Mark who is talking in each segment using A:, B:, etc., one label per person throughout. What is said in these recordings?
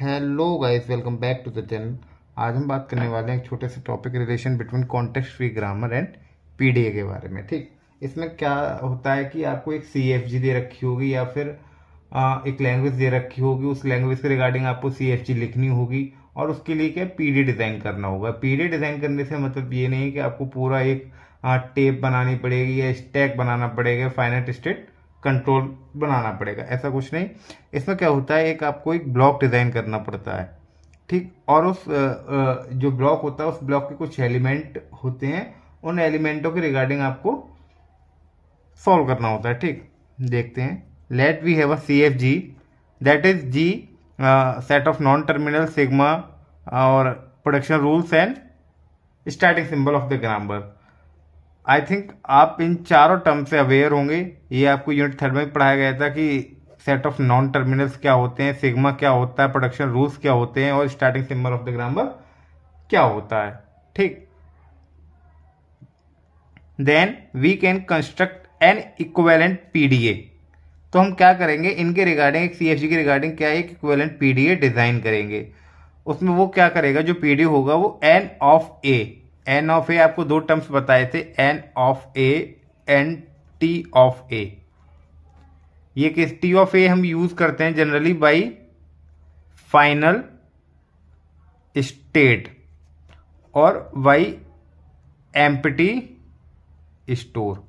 A: hello guys welcome back to the channel आज हम बात करने वाले हैं एक छोटे से topic relation between context free grammar and PDA के बारे में ठीक इसमें क्या होता है कि आपको एक सी दे रखी होगी या फिर आ, एक लैंग्वेज दे रखी होगी उस लैंग्वेज के रिगार्डिंग आपको सी लिखनी होगी और उसके लिए क्या पी डिज़ाइन करना होगा पी डिज़ाइन करने से मतलब ये नहीं कि आपको पूरा एक टेप बनानी पड़ेगी या स्टैक बनाना पड़ेगा फाइनेट स्टेट कंट्रोल बनाना पड़ेगा ऐसा कुछ नहीं इसमें क्या होता है एक आपको एक ब्लॉक डिज़ाइन करना पड़ता है ठीक और उस जो ब्लॉक होता है उस ब्लॉक के कुछ एलिमेंट होते हैं उन एलिमेंटों के रिगार्डिंग आपको सॉल्व करना होता है ठीक देखते हैं let we have a C F G that is G set of non terminal sigma और production rules and starting symbol of the grammar I think आप इन चारों टर्म से अवेयर होंगे ये आपको यूनिट थर्ड में पढ़ाया गया था कि सेट ऑफ नॉन टर्मिनल्स क्या होते हैं सिग्मा क्या होता है प्रोडक्शन रूल्स क्या होते हैं और starting symbol of the grammar क्या होता है ठीक then we can construct an equivalent PDA तो हम क्या करेंगे इनके रिगार्डिंग एक सी के रिगार्डिंग क्या एक इक्वेलेंट पीडीए डिजाइन करेंगे उसमें वो क्या करेगा जो पीडीए होगा वो N of A N of A आपको दो टर्म्स बताए थे N of A N T of A ये किस टी ऑफ ए हम यूज करते हैं जनरली बाई फाइनल स्टेट और बाई एम्पटी स्टोर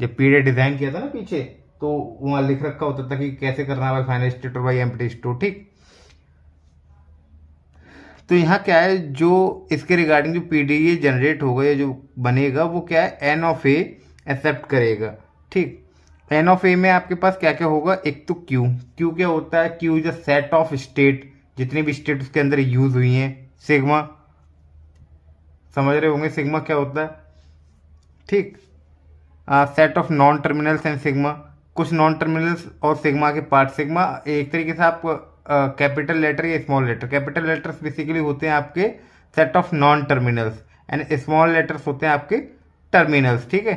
A: जब पीरियड डिजाइन किया था ना पीछे तो वहां लिख रखा होता था कि कैसे करना है फाइनल स्टेट और बाई एम्पटी स्टोर ठीक तो यहाँ क्या है जो इसके रिगार्डिंग जो ए जनरेट e होगा या जो बनेगा वो क्या है एन ऑफ ए एक्सेप्ट करेगा ठीक एन ऑफ ए में आपके पास क्या क्या होगा एक तो क्यू क्यू क्या होता है Q is a set of state जितनी भी स्टेट उसके अंदर यूज हुई हैं सिग्मा समझ रहे होंगे सिग्मा क्या होता है ठीक set of non terminals and sigma कुछ नॉन टर्मिनल्स और सिग्मा के पार्ट सिग्मा एक तरीके से आप कैपिटल लेटर या small letter capital letters basically होते हैं आपके set of non terminals and small letters होते हैं आपके टर्मिनल्स ठीक है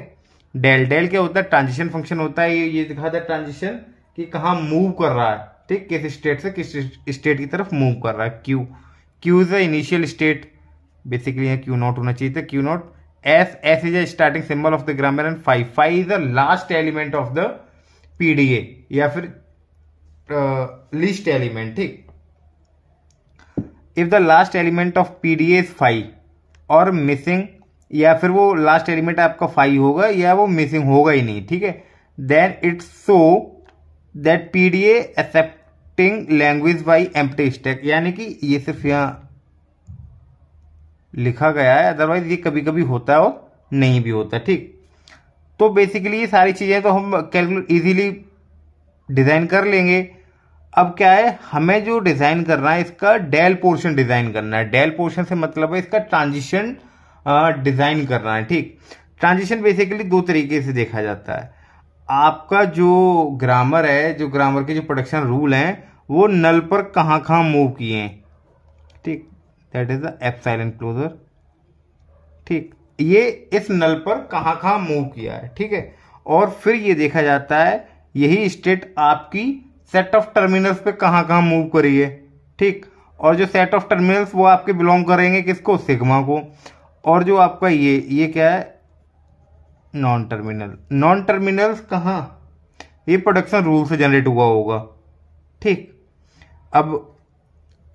A: डेल डेल क्या होता है ट्रांजिशन फंक्शन होता है ये ये दिखाता है ट्रांजिशन कि कहाँ मूव कर रहा है ठीक किस स्टेट से किस स्टेट की तरफ मूव कर रहा है Q Q is a initial state basically यहाँ क्यू नॉट होना चाहिए था Q naught S S is a starting symbol of the grammar and five five is a last element of the PDA या फिर list uh, element ठीक if the last element of P D as five और missing या फिर वो last element आपका five होगा या वो मिसिंग होगा ही नहीं ठीक है then it's so that P D accepting language by T stack यानी कि ये सिर्फ यहां लिखा गया है अदरवाइज ये कभी कभी होता है और नहीं भी होता ठीक तो बेसिकली ये सारी चीज़ें तो हम कैलकुलेट इजीली डिज़ाइन कर लेंगे अब क्या है हमें जो डिज़ाइन करना है इसका डेल पोर्शन डिज़ाइन करना है डेल पोर्शन से मतलब है इसका ट्रांजिशन डिज़ाइन करना है ठीक ट्रांजिशन बेसिकली दो तरीके से देखा जाता है आपका जो ग्रामर है जो ग्रामर के जो प्रोडक्शन रूल हैं वो नल पर कहाँ कहाँ मूव किए हैं ठीक that is the F silent closure ठीक ये इस नल पर कहाँ कहाँ मूव किया है ठीक है और फिर ये देखा जाता है यही स्टेट आपकी सेट ऑफ टर्मिनल्स पे कहाँ कहाँ मूव करी है ठीक और जो सेट ऑफ टर्मिनल्स वो आपके बिलोंग करेंगे किसको सिग्मा को और जो आपका ये ये क्या है नॉन टर्मिनल नॉन टर्मिनल्स कहाँ ये प्रोडक्शन रूल से जनरेट हुआ होगा ठीक अब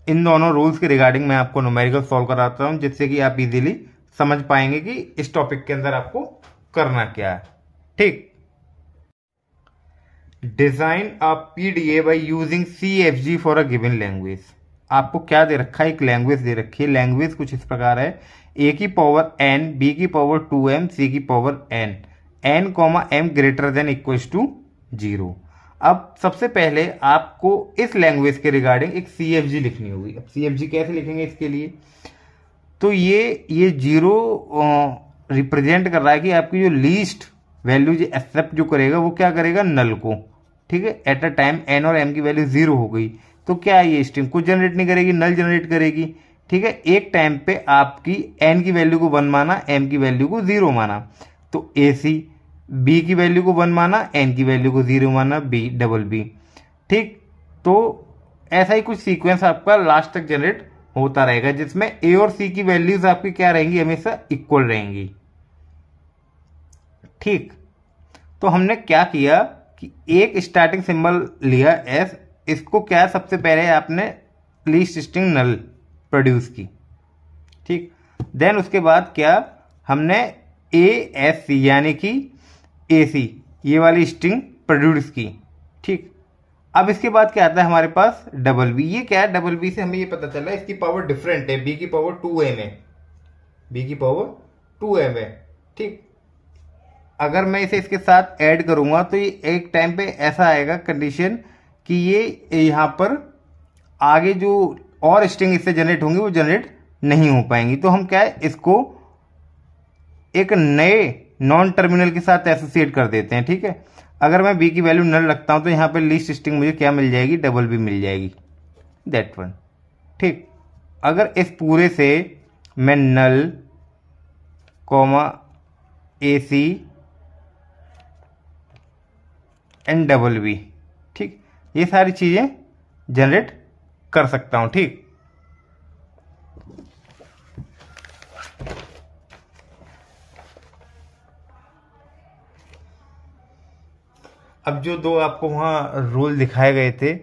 A: इन दोनों रूल्स के रिगार्डिंग मैं आपको नोमेरिकल सॉल्व कराता हूँ जिससे कि आप इजीली समझ पाएंगे कि इस टॉपिक के अंदर आपको करना क्या है ठीक design a P D A by using C F G for a given language आपको क्या दे रखा है एक लैंग्वेज दे रखी है लैंग्वेज कुछ इस प्रकार है ए की पावर एन बी की पावर टू एम सी की power N N comma M greater than equal to zero अब सबसे पहले आपको इस लैंग्वेज के रिगार्डिंग एक सी एफ जी लिखनी होगी अब सी एफ जी कैसे लिखेंगे इसके लिए तो ये ये जीरो रिप्रेजेंट कर रहा है कि आपकी जो लीस्ट वैल्यू जो एक्सेप्ट जो करेगा वो क्या करेगा नल को ठीक है एट अ टाइम एन और एम की वैल्यू जीरो हो गई तो क्या है ये स्ट्रिंग कुछ जनरेट नहीं करेगी नल जनरेट करेगी ठीक है एक टाइम पे आपकी एन की वैल्यू को वन माना एम की वैल्यू को जीरो माना तो ए सी बी की वैल्यू को वन माना एन की वैल्यू को जीरो माना बी डबल बी ठीक तो ऐसा ही कुछ सीक्वेंस आपका लास्ट तक जनरेट होता रहेगा जिसमें ए और सी की वैल्यूज आपकी क्या रहेंगी हमेशा इक्वल रहेंगी ठीक तो हमने क्या किया कि एक स्टार्टिंग सिंबल लिया एस इसको क्या सबसे पहले आपने लीस्ट स्टिंग नल प्रोड्यूस की ठीक देन उसके बाद क्या हमने ए एस सी यानी कि ए सी ये वाली स्ट्रिंग प्रोड्यूस की ठीक अब इसके बाद क्या आता है हमारे पास डबल बी ये क्या है डबल बी से हमें ये पता चला इसकी पावर डिफरेंट है बी की पावर टू एम है बी की पावर टू एम है ठीक अगर मैं इसे इसके साथ ऐड करूँगा तो ये एक टाइम पे ऐसा आएगा कंडीशन कि ये यहाँ पर आगे जो और स्ट्रिंग इससे जनरेट होंगी वो जनरेट नहीं हो पाएंगी तो हम क्या है इसको एक नए नॉन टर्मिनल के साथ एसोसिएट कर देते हैं ठीक है अगर मैं बी की वैल्यू नल रखता हूँ तो यहाँ पर लिस्ट स्ट्रिंग मुझे क्या मिल जाएगी डबल बी मिल जाएगी दैट वन ठीक अगर इस पूरे से मैं null comma A C and double V ठीक ये सारी चीज़ें जनरेट कर सकता हूं ठीक अब जो दो आपको वहां रूल दिखाए गए थे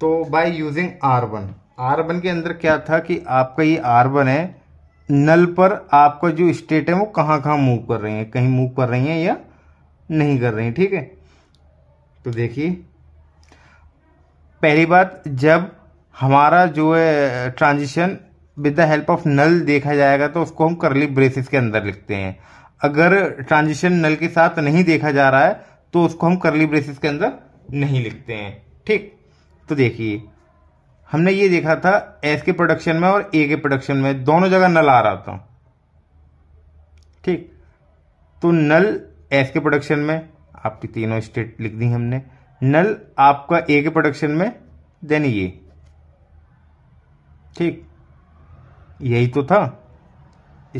A: तो by using R one R one के अंदर क्या था कि आपका ये आर वन है नल पर आपका जो स्टेट है वो कहां कहां मूव कर रही है कहीं मूव कर रही है या नहीं कर रही है ठीक है तो देखिए पहली बात जब हमारा जो है transition with the help of null देखा जाएगा तो उसको हम करली ब्रेसिस के अंदर लिखते हैं अगर ट्रांजिशन नल के साथ नहीं देखा जा रहा है तो उसको हम करली ब्रेसिस के अंदर नहीं लिखते हैं ठीक तो देखिए हमने ये देखा था एस के प्रोडक्शन में और ए के प्रोडक्शन में दोनों जगह नल आ रहा था ठीक तो नल एस के प्रोडक्शन में आपकी तीनों स्टेट लिख दी हमने नल आपका ए के प्रोडक्शन में देन ये ठीक यही तो था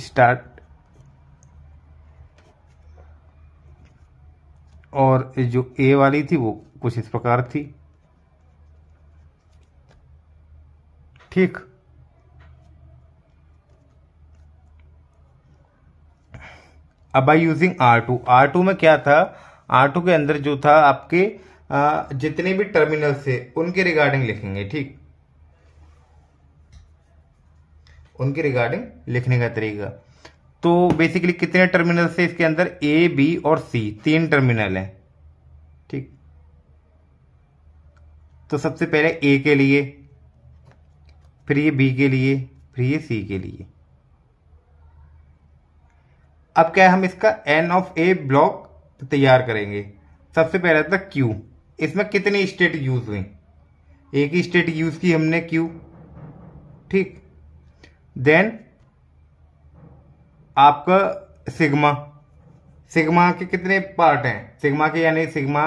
A: स्टार्ट और जो ए वाली थी वो कुछ इस प्रकार थी ठीक अब by using R two R two में क्या था आठों के अंदर जो था आपके जितने भी टर्मिनल थे उनके रिगार्डिंग लिखेंगे ठीक उनके रिगार्डिंग लिखने का तरीका तो बेसिकली कितने टर्मिनल से इसके अंदर ए बी और सी तीन टर्मिनल हैं ठीक तो सबसे पहले ए के लिए फिर ये बी के लिए फिर ये सी के लिए अब क्या है हम इसका एन ऑफ ए ब्लॉक तो तैयार करेंगे सबसे पहला था क्यू इसमें कितने स्टेट यूज़ हुई एक ही स्टेट यूज़ की हमने क्यू ठीक देन आपका सिग्मा सिग्मा के कितने पार्ट हैं सिग्मा के यानी सिग्मा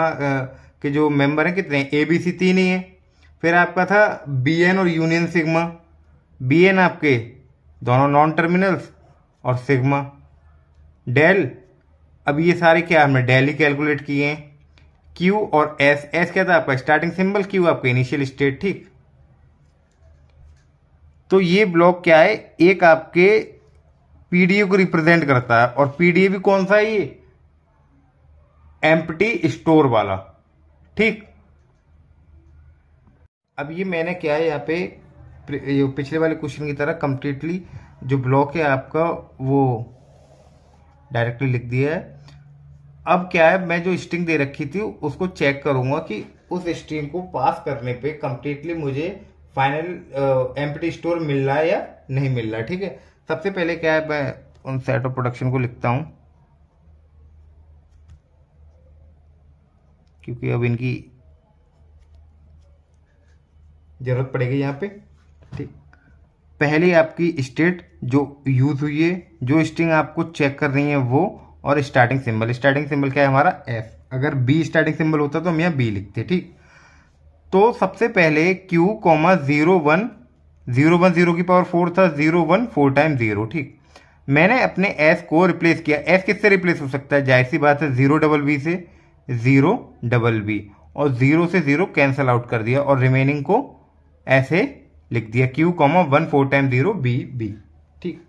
A: के जो मेंबर हैं कितने ए बी सी तीन ही है फिर आपका था बी एन और यूनियन सिग्मा बी एन आपके दोनों नॉन टर्मिनल्स और सिग्मा डेल अब ये सारे क्या हमने डेली कैलकुलेट किए क्यू और एस एस क्या था आपका स्टार्टिंग सिंबल क्यू आपका इनिशियल स्टेट ठीक तो ये ब्लॉक क्या है एक आपके पीडीए को रिप्रेजेंट करता है और पीडीए भी कौन सा है ये एम्पटी स्टोर वाला ठीक अब ये मैंने क्या है यहाँ पे पिछले वाले क्वेश्चन की तरह कंप्लीटली जो ब्लॉक है आपका वो डायरेक्टली लिख दिया है अब क्या है मैं जो स्ट्रिंग दे रखी थी उसको चेक करूंगा कि उस स्ट्रिंग को पास करने पे कंप्लीटली मुझे फाइनल एम्प्टी स्टोर मिल रहा है या नहीं मिल रहा ठीक है सबसे पहले क्या है मैं उन सेट ऑफ प्रोडक्शन को लिखता हूं क्योंकि अब इनकी जरूरत पड़ेगी यहां पे ठीक पहले आपकी स्टेट जो यूज हुई है जो स्ट्रिंग आपको चेक कर रही है वो और स्टार्टिंग सिंबल स्टार्टिंग सिंबल क्या है हमारा एफ अगर बी स्टार्टिंग सिंबल होता तो हम यहाँ बी लिखते ठीक तो सबसे पहले Q comma zero one zero one zero की पावर फोर था zero one four time zero ठीक मैंने अपने एस को रिप्लेस किया एस किससे रिप्लेस हो सकता है जाहिर सी बात है जीरो डबल बी से जीरो डबल बी और जीरो से जीरो कैंसिल आउट कर दिया और रिमेनिंग को ऐसे लिख दिया Q comma one four time zero B B ठीक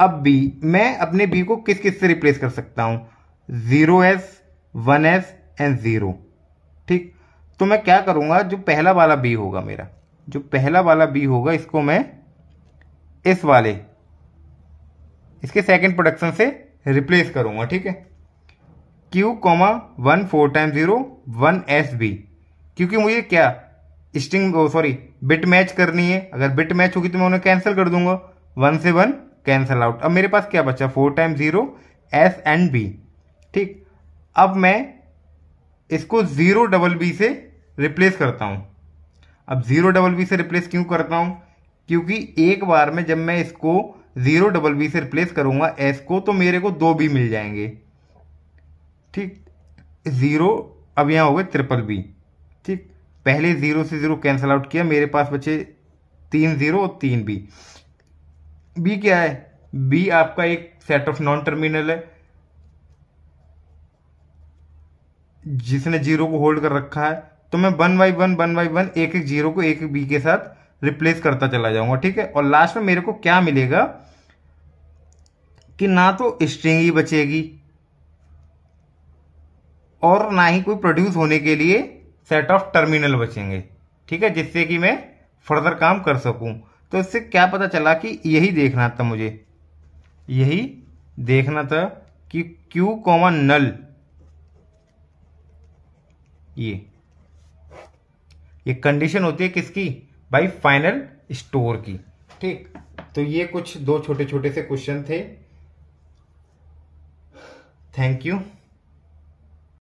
A: अब बी मैं अपने बी को किस किस से रिप्लेस कर सकता हूं zero S one S and zero ठीक तो मैं क्या करूंगा जो पहला वाला बी होगा मेरा जो पहला वाला बी होगा इसको मैं इस वाले इसके सेकंड प्रोडक्शन से रिप्लेस करूंगा ठीक है Q comma one four time zero one S B क्योंकि मुझे क्या स्ट्रिंग सॉरी बिट मैच करनी है अगर बिट मैच होगी तो मैं उन्हें कैंसिल कर दूंगा वन से वन कैंसल आउट अब मेरे पास क्या बचा four time zero S and B ठीक अब मैं इसको ज़ीरो डबल बी से रिप्लेस करता हूँ अब ज़ीरो डबल बी से रिप्लेस क्यों करता हूँ क्योंकि एक बार में जब मैं इसको ज़ीरो डबल बी से रिप्लेस करूँगा एस को तो मेरे को दो बी मिल जाएंगे ठीक ज़ीरो अब यहाँ हो गए ट्रिपल बी ठीक पहले ज़ीरो से ज़ीरो कैंसिल आउट किया मेरे पास बचे तीन ज़ीरो और तीन बी बी क्या है बी आपका एक सेट ऑफ नॉन टर्मिनल है जिसने जीरो को होल्ड कर रखा है तो मैं one by one one by one एक एक जीरो को एक एक बी के साथ रिप्लेस करता चला जाऊंगा ठीक है और लास्ट में मेरे को क्या मिलेगा कि ना तो स्ट्रिंग ही बचेगी और ना ही कोई प्रोड्यूस होने के लिए सेट ऑफ टर्मिनल बचेंगे ठीक है जिससे कि मैं फर्दर काम कर सकूं तो इससे क्या पता चला कि यही देखना था मुझे यही देखना था कि क्यू कॉमन नल ये ये कंडीशन होती है किसकी भाई फाइनल स्टोर की ठीक तो ये कुछ दो छोटे छोटे से क्वेश्चन थे थैंक यू